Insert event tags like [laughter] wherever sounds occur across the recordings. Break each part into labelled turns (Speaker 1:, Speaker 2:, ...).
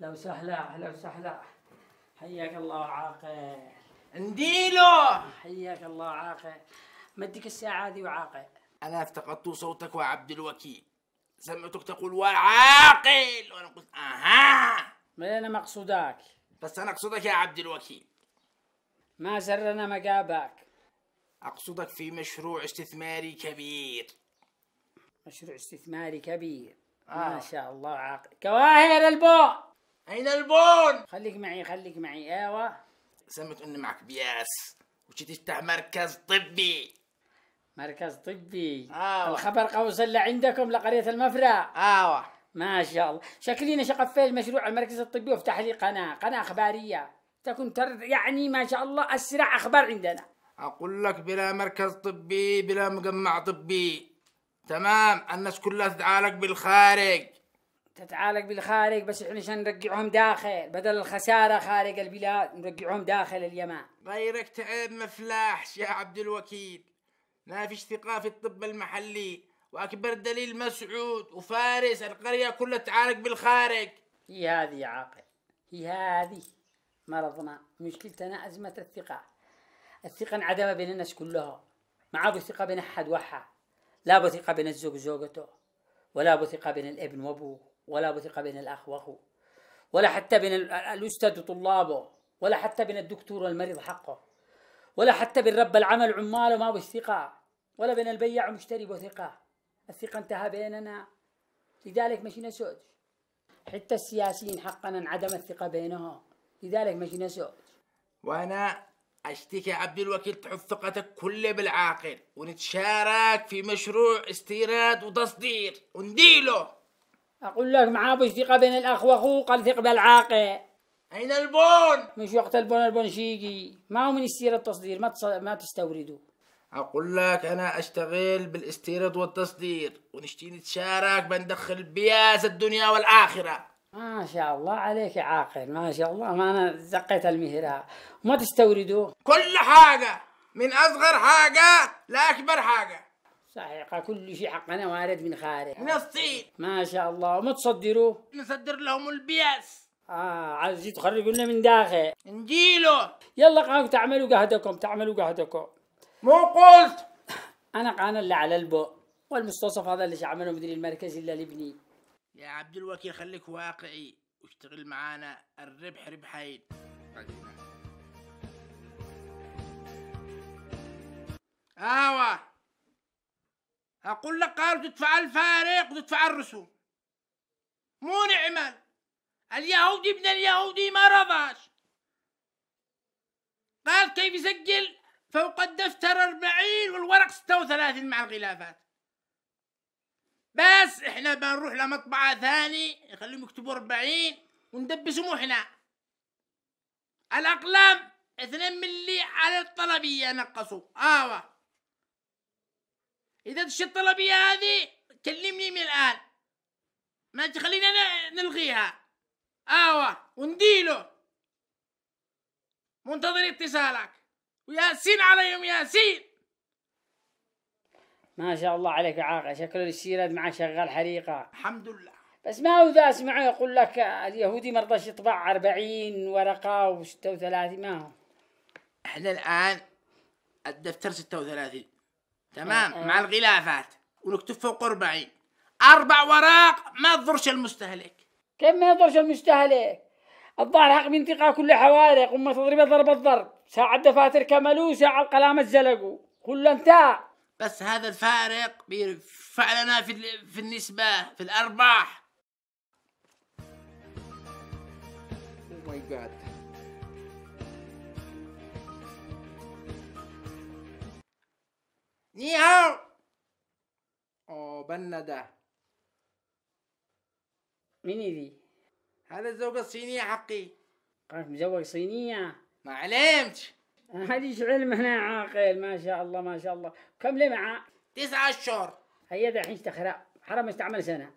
Speaker 1: لو سهلة لو سهلة حياك الله عاقل نديله حياك الله عاقل مدك الساعة هذه وعاقل
Speaker 2: أنا افتقدت صوتك وعبد الوكيل سمعتك تقول وعاقل وأنا قلت أها ما أنا مقصودك بس أنا أقصدك يا عبد الوكيل ما سرنا
Speaker 1: مقابك
Speaker 2: أقصدك في مشروع استثماري كبير
Speaker 1: مشروع استثماري كبير آه. ما شاء الله عاقل كواهر البو أين البون؟ خليك معي خليك معي أيوا سمك اني معك بياس وش تفتح مركز طبي مركز طبي آه الخبر قوس اللي عندكم لقرية المفرع آه ما شاء الله شكلينا في المشروع المركز الطبي وافتح لي قناة قناة أخبارية تكون تر يعني ما شاء الله أسرع أخبار عندنا
Speaker 2: أقول لك بلا مركز طبي بلا مجمع طبي تمام الناس كلها تتعالج بالخارج
Speaker 1: تتعالج بالخارج بس احنا عشان نرجعهم داخل بدل الخساره خارج البلاد نرجعهم داخل اليمن غيرك
Speaker 2: تعب مفلاحش يا عبد الوكيل ما فيش ثقه في الطب المحلي واكبر دليل مسعود وفارس القريه كلها تعالج بالخارج
Speaker 1: هي هذه يا عاقل هي هذه مرضنا مشكلتنا ازمه الثقه الثقه انعدم بين الناس كلها ما عاد ثقه بين احد واحد لا بثقه بين الزوج وزوجته ولا بثقه بين الابن وابوه ولا بثقة بين الأخ وأخوه ولا حتى بين الأستاذ وطلابه ولا حتى بين الدكتور والمريض حقه ولا حتى بين رب العمل عماله ما ثقة ولا بين البيع ومشتري بثقة الثقة انتهى بيننا لذلك مشي نسود حتى السياسيين حقنا انعدم الثقة بينهم لذلك مشي نسود وأنا أشتكي
Speaker 2: عبد الوكيل تحط ثقتك كلها بالعاقل ونتشارك في مشروع استيراد وتصدير ونديله
Speaker 1: أقول لك ما بوش ثقة بين الأخ وأخوه قال ثق بالعاقل أين البون؟ مش وقت البون البون شيقي ما هو من استيراد التصدير ما تص... ما تستورده
Speaker 2: أقول لك أنا أشتغل بالاستيراد والتصدير ونشتي نتشارك بندخل بياس الدنيا والآخرة
Speaker 1: ما شاء الله عليك يا عاقل ما شاء الله ما أنا زقيت المهرة وما تستورده كل
Speaker 2: حاجة من أصغر حاجة لأكبر حاجة
Speaker 1: صحيح كل شيء حقنا وارد من خارج من الصين ما شاء الله وما نصدر
Speaker 2: لهم البياس
Speaker 1: اه عايز تخرجوا لنا من داخل نجيله يلا قاعدوا تعملوا قهدكم تعملوا قهدكم مو قلت [laughs] انا قانا اللي على البو والمستوصف هذا اللي عمله مدير المركز الا لبني
Speaker 2: يا عبد الوكيل خليك واقعي واشتغل معانا الربح ربحين ايوه أقول لك قالوا تدفع الفارق وتدفع الرسوم مو نعمل اليهودي ابن اليهودي ما رضاش قال كيف يسجل فوق الدفتر أربعين والورق ستة وثلاثين مع الغلافات بس احنا بنروح لمطبعة ثاني يخليهم يكتبوا أربعين وندبسهم احنا الأقلام اثنين ملي على الطلبية نقصوا آه، آوه اذا تشي الطلبية هذه كلمني من الان ما تخلينا نلغيها اوا ونديله منتظر اتصالك وياسين عليهم ياسين
Speaker 1: ما شاء الله عليك عاقل شكل السيرة معك شغال حريقة
Speaker 2: الحمد لله
Speaker 1: بس ما هو ذا اسمعه يقول لك اليهودي ما رضاش يطبع 40 ورقة و36 ما هو احنا الآن الدفتر 36 تمام آه. مع الغلافات ونكتب
Speaker 2: فوق 40 اربع وراق ما تضرش المستهلك
Speaker 1: كيف ما يضرش المستهلك الظاهر حق بانتقاء كل حوارق وما تضرب ضرب الضرب ساعة الدفاتر كملوا ساعة القلامة زلقوا كل انتهى بس هذا الفارق بيرفع
Speaker 2: لنا في, في النسبة في الأرباح Oh my God. 你好。أوه بنا ده مين دي؟ هذا الزوجة
Speaker 1: الصينية حقي قالت مزوج صينية ما علمتش شو علم أنا عاقل ما شاء الله ما شاء الله كم لي معاه؟ تسعة أشهر هي دحين اشتخرا حرام استعمل سنة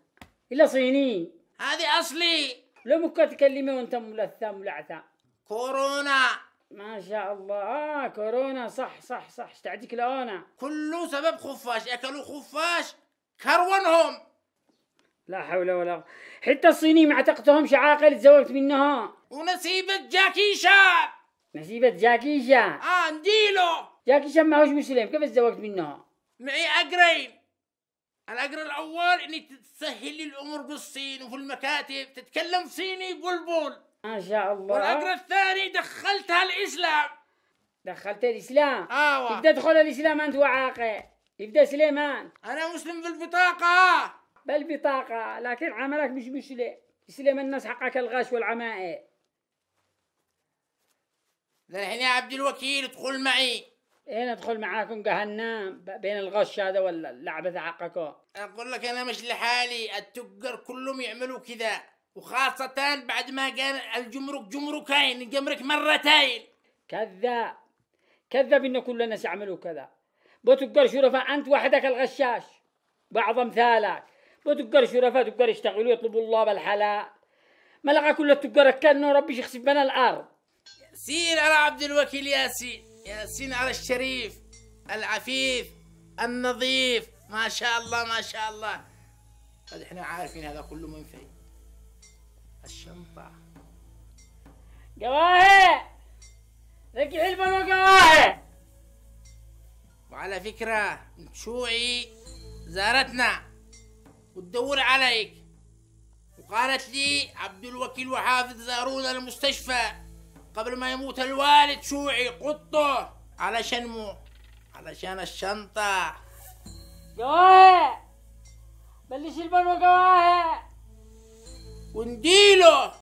Speaker 1: إلا صيني هذه أصلي لو ممكن تكلمي وأنت ملثم ولعثم كورونا ما شاء الله آه كورونا صح صح صح اشتعتك لونا
Speaker 2: كله سبب خفاش اكلوا خفاش
Speaker 1: كرونهم لا حول ولا قوة حتى الصيني ما اعتقدهمش عاقل تزوجت منها
Speaker 2: ونسيبة جاكي شان
Speaker 1: نسيبة جاكي شان اه نديله جاكي شان ما هوش مسلم كيف تزوجت منها
Speaker 2: معي اقرين الاقر الاول اني تسهل لي الامور بالصين وفي المكاتب تتكلم صيني
Speaker 1: بلبل ما شاء الله والاجر
Speaker 2: الثاني دخلتها الاسلام
Speaker 1: دخلت الاسلام اه يبدا تدخل الاسلام انت وعاقل يبدا سليمان انا مسلم بالبطاقه بالبطاقه لكن عملك مش مسلم سليمان الناس حقك الغاش والعمائي الحين يا عبد الوكيل ادخل معي ايه ندخل معاكم جهنم بين الغش هذا ولا اللعبة حقكم
Speaker 2: اقول لك انا مش لحالي التجار كلهم يعملوا كذا وخاصة بعد
Speaker 1: ما قال الجمرك جمركين جمرك مرتين كذاب كذب إن كل الناس يعملوا كذا بتقر شرفاء أنت وحدك الغشاش بعض أمثالك بتقر شرفاء تقر يشتغلوا يطلبوا الله بالحلال ملغى كل التقر كأنه ربي يخسف بنا الأرض
Speaker 2: ياسين على عبد الوكيل ياسين ياسين على الشريف العفيف النظيف ما شاء الله ما
Speaker 1: شاء الله
Speaker 2: قد احنا عارفين هذا كله من فين الشنطة
Speaker 1: جواهر رجعي البنو جواهر
Speaker 2: وعلى فكرة شوعي زارتنا وتدور عليك وقالت لي عبد الوكيل وحافظ زارونا المستشفى قبل ما يموت الوالد شوعي قطه علشان مو علشان الشنطة
Speaker 1: جواهر بلش البنو جواهر ¡Hundilo!